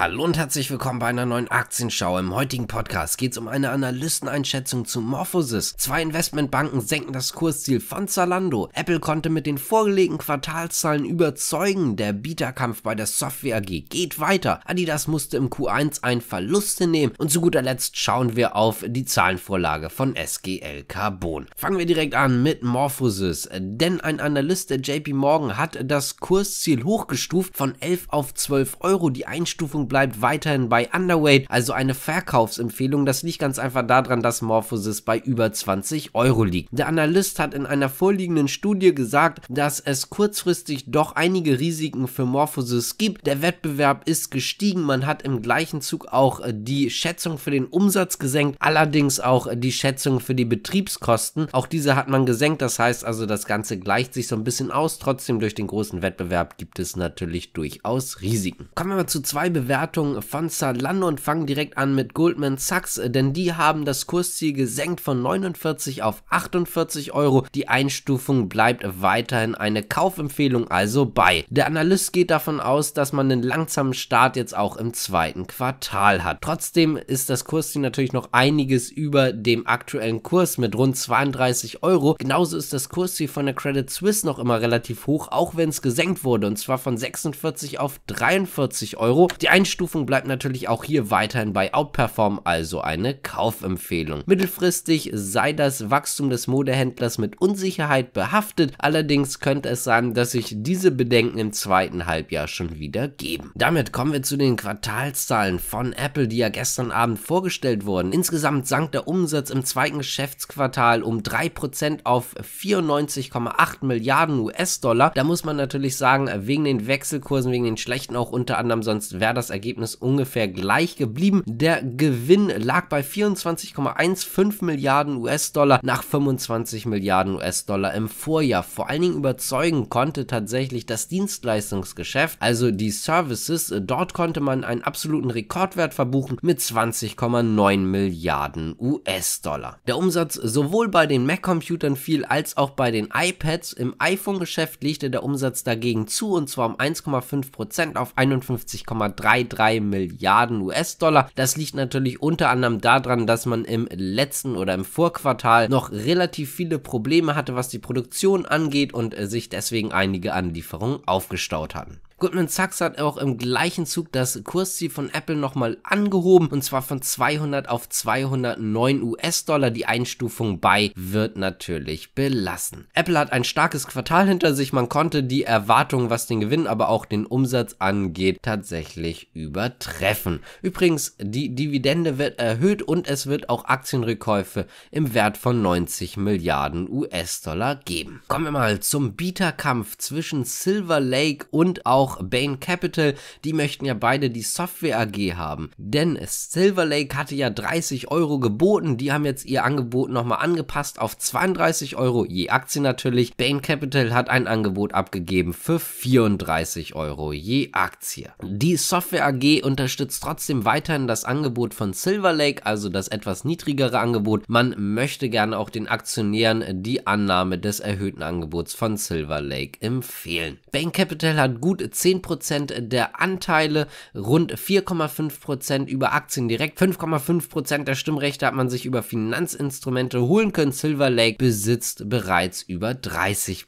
Hallo und herzlich willkommen bei einer neuen Aktienschau. Im heutigen Podcast geht es um eine Analysteneinschätzung zu Morphosis. Zwei Investmentbanken senken das Kursziel von Zalando. Apple konnte mit den vorgelegten Quartalszahlen überzeugen. Der Bieterkampf bei der Software AG geht weiter. Adidas musste im Q1 einen Verlust hinnehmen. Und zu guter Letzt schauen wir auf die Zahlenvorlage von SGL Carbon. Fangen wir direkt an mit Morphosis. Denn ein Analyst der JP Morgan hat das Kursziel hochgestuft von 11 auf 12 Euro. Die Einstufung bleibt weiterhin bei Underweight, also eine Verkaufsempfehlung. Das liegt ganz einfach daran, dass Morphosis bei über 20 Euro liegt. Der Analyst hat in einer vorliegenden Studie gesagt, dass es kurzfristig doch einige Risiken für Morphosis gibt. Der Wettbewerb ist gestiegen, man hat im gleichen Zug auch äh, die Schätzung für den Umsatz gesenkt, allerdings auch äh, die Schätzung für die Betriebskosten. Auch diese hat man gesenkt, das heißt also, das Ganze gleicht sich so ein bisschen aus. Trotzdem durch den großen Wettbewerb gibt es natürlich durchaus Risiken. Kommen wir mal zu zwei Bewertungen Bewertungen von Zalando und fangen direkt an mit Goldman Sachs, äh, denn die haben das Kursziel gesenkt von 49 auf 48 Euro. Die Einstufung bleibt weiterhin eine Kaufempfehlung also bei. Der Analyst geht davon aus, dass man einen langsamen Start jetzt auch im zweiten Quartal hat. Trotzdem ist das Kursziel natürlich noch einiges über dem aktuellen Kurs mit rund 32 Euro. Genauso ist das Kursziel von der Credit Suisse noch immer relativ hoch, auch wenn es gesenkt wurde und zwar von 46 auf 43 Euro. Die Einstufung Einstufung bleibt natürlich auch hier weiterhin bei Outperform, also eine Kaufempfehlung. Mittelfristig sei das Wachstum des Modehändlers mit Unsicherheit behaftet, allerdings könnte es sein, dass sich diese Bedenken im zweiten Halbjahr schon wieder geben. Damit kommen wir zu den Quartalszahlen von Apple, die ja gestern Abend vorgestellt wurden. Insgesamt sank der Umsatz im zweiten Geschäftsquartal um 3% auf 94,8 Milliarden US-Dollar. Da muss man natürlich sagen, wegen den Wechselkursen, wegen den schlechten auch unter anderem, sonst wäre das Ergebnis Ergebnis ungefähr gleich geblieben. Der Gewinn lag bei 24,15 Milliarden US-Dollar nach 25 Milliarden US-Dollar im Vorjahr. Vor allen Dingen überzeugen konnte tatsächlich das Dienstleistungsgeschäft, also die Services. Dort konnte man einen absoluten Rekordwert verbuchen mit 20,9 Milliarden US-Dollar. Der Umsatz sowohl bei den Mac-Computern fiel als auch bei den iPads. Im iPhone-Geschäft legte der Umsatz dagegen zu und zwar um 1,5% auf 51,3 3,3 Milliarden US-Dollar. Das liegt natürlich unter anderem daran, dass man im letzten oder im Vorquartal noch relativ viele Probleme hatte, was die Produktion angeht und äh, sich deswegen einige Anlieferungen aufgestaut hatten. Goldman Sachs hat auch im gleichen Zug das Kursziel von Apple nochmal angehoben und zwar von 200 auf 209 US-Dollar. Die Einstufung bei wird natürlich belassen. Apple hat ein starkes Quartal hinter sich. Man konnte die Erwartungen, was den Gewinn, aber auch den Umsatz angeht, tatsächlich übertreffen. Übrigens, die Dividende wird erhöht und es wird auch Aktienrückkäufe im Wert von 90 Milliarden US-Dollar geben. Kommen wir mal zum Bieterkampf zwischen Silver Lake und auch auch Bain Capital, die möchten ja beide die Software AG haben. Denn Silver Lake hatte ja 30 Euro geboten, die haben jetzt ihr Angebot nochmal angepasst auf 32 Euro je Aktie natürlich. Bain Capital hat ein Angebot abgegeben für 34 Euro je Aktie. Die Software AG unterstützt trotzdem weiterhin das Angebot von Silver Lake, also das etwas niedrigere Angebot. Man möchte gerne auch den Aktionären die Annahme des erhöhten Angebots von Silver Lake empfehlen. Bain Capital hat gut 10% der Anteile, rund 4,5% über Aktien direkt, 5,5% der Stimmrechte hat man sich über Finanzinstrumente holen können. Silver Lake besitzt bereits über 30%.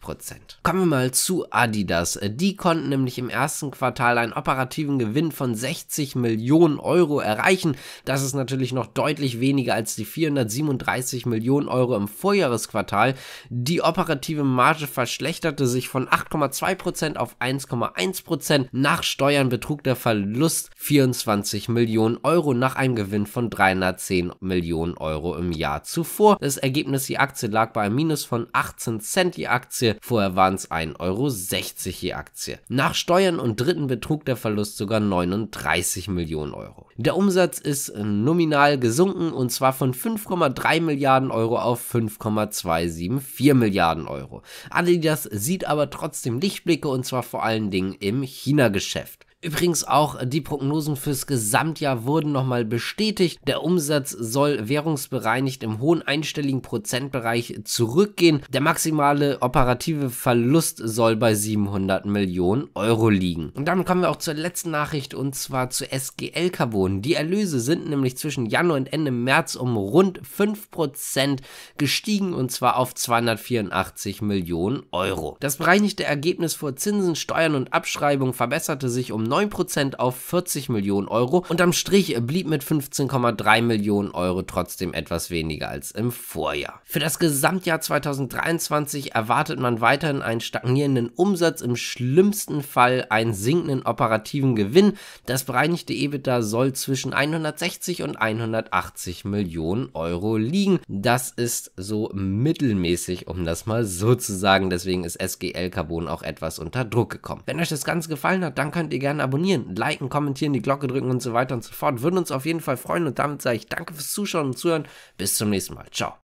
Kommen wir mal zu Adidas. Die konnten nämlich im ersten Quartal einen operativen Gewinn von 60 Millionen Euro erreichen. Das ist natürlich noch deutlich weniger als die 437 Millionen Euro im Vorjahresquartal. Die operative Marge verschlechterte sich von 8,2% auf 1,1%. 1%. Nach Steuern betrug der Verlust 24 Millionen Euro nach einem Gewinn von 310 Millionen Euro im Jahr zuvor. Das Ergebnis, die Aktie lag bei einem Minus von 18 Cent je Aktie. Vorher waren es 1,60 Euro je Aktie. Nach Steuern und Dritten betrug der Verlust sogar 39 Millionen Euro. Der Umsatz ist nominal gesunken und zwar von 5,3 Milliarden Euro auf 5,274 Milliarden Euro. Adidas sieht aber trotzdem Lichtblicke und zwar vor allen Dingen im China-Geschäft. Übrigens auch äh, die Prognosen fürs Gesamtjahr wurden nochmal bestätigt. Der Umsatz soll währungsbereinigt im hohen einstelligen Prozentbereich zurückgehen. Der maximale operative Verlust soll bei 700 Millionen Euro liegen. Und dann kommen wir auch zur letzten Nachricht und zwar zu SGL Carbon. Die Erlöse sind nämlich zwischen Januar und Ende März um rund 5% gestiegen und zwar auf 284 Millionen Euro. Das bereinigte Ergebnis vor Zinsen, Steuern und Abschreibung verbesserte sich um 9% auf 40 Millionen Euro und am Strich blieb mit 15,3 Millionen Euro trotzdem etwas weniger als im Vorjahr. Für das Gesamtjahr 2023 erwartet man weiterhin einen stagnierenden Umsatz, im schlimmsten Fall einen sinkenden operativen Gewinn. Das bereinigte EBITDA soll zwischen 160 und 180 Millionen Euro liegen. Das ist so mittelmäßig, um das mal so zu sagen. Deswegen ist SGL Carbon auch etwas unter Druck gekommen. Wenn euch das Ganze gefallen hat, dann könnt ihr gerne abonnieren, liken, kommentieren, die Glocke drücken und so weiter und so fort. Würden uns auf jeden Fall freuen und damit sage ich danke fürs Zuschauen und Zuhören. Bis zum nächsten Mal. Ciao.